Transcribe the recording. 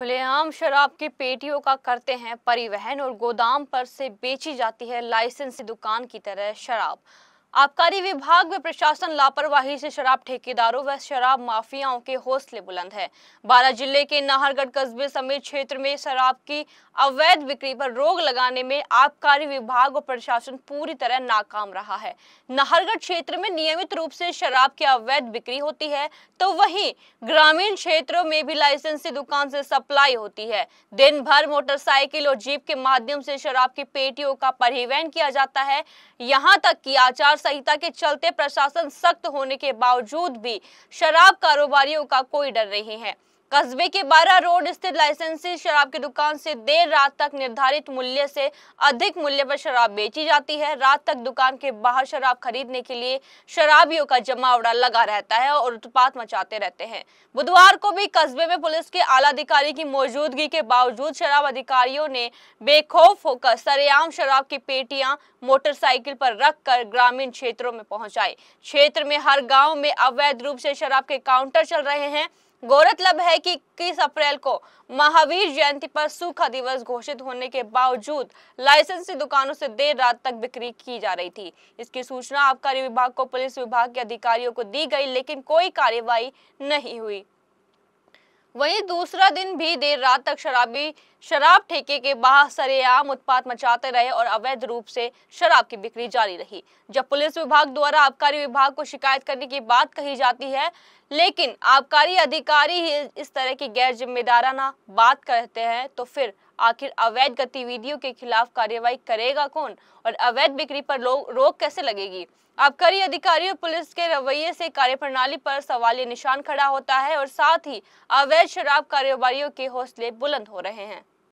खुलेआम शराब की पेटियों का करते हैं परिवहन और गोदाम पर से बेची जाती है लाइसेंसी दुकान की तरह शराब आबकारी विभाग व प्रशासन लापरवाही से शराब ठेकेदारों व शराब माफियाओं के हौसले बुलंद है बारह जिले के नाहरगढ़ कस्बे समेत क्षेत्र में शराब की अवैध बिक्री पर रोक लगाने में आबकारी विभाग और प्रशासन पूरी तरह नाकाम रहा है नाहरगढ़ क्षेत्र में नियमित रूप से शराब की अवैध बिक्री होती है तो वही ग्रामीण क्षेत्रों में भी लाइसेंसी दुकान से सप्लाई होती है दिन भर मोटरसाइकिल और जीप के माध्यम से शराब की पेटियों का परिवहन किया जाता है यहाँ तक की आचार संहिता के चलते प्रशासन सख्त होने के बावजूद भी शराब कारोबारियों का कोई डर नहीं है कस्बे के बारह रोड स्थित लाइसेंसी शराब की दुकान से देर रात तक निर्धारित मूल्य से अधिक मूल्य पर शराब बेची जाती है रात तक दुकान के बाहर शराब खरीदने के लिए शराबियों का जमावड़ा लगा रहता है और उत्पात मचाते रहते हैं बुधवार को भी कस्बे में पुलिस के आला अधिकारी की मौजूदगी के बावजूद शराब अधिकारियों ने बेखौफ होकर सरेआम शराब की पेटिया मोटरसाइकिल पर रख ग्रामीण क्षेत्रों में पहुंचाई क्षेत्र में हर गाँव में अवैध रूप से शराब के काउंटर चल रहे हैं गौरतलब है कि इक्कीस अप्रैल को महावीर जयंती पर सूखा दिवस घोषित होने के बावजूद लाइसेंसी दुकानों से देर रात तक बिक्री की जा रही थी इसकी सूचना आबकारी विभाग को पुलिस विभाग के अधिकारियों को दी गई लेकिन कोई कार्यवाही नहीं हुई वहीं दूसरा दिन भी देर रात तक शराबी शराब ठेके के बाहर सरेआम उत्पात मचाते रहे और अवैध रूप से शराब की बिक्री जारी रही जब पुलिस विभाग द्वारा आबकारी विभाग को शिकायत करने की बात कही जाती है लेकिन आबकारी अधिकारी ही इस तरह की गैर जिम्मेदाराना बात करते हैं तो फिर आखिर अवैध गतिविधियों के खिलाफ कार्यवाही करेगा कौन और अवैध बिक्री पर रोक कैसे लगेगी आबकारी अधिकारियों पुलिस के रवैये से कार्यप्रणाली पर सवाल निशान खड़ा होता है और साथ ही अवैध शराब कारोबारियों के हौसले बुलंद हो रहे हैं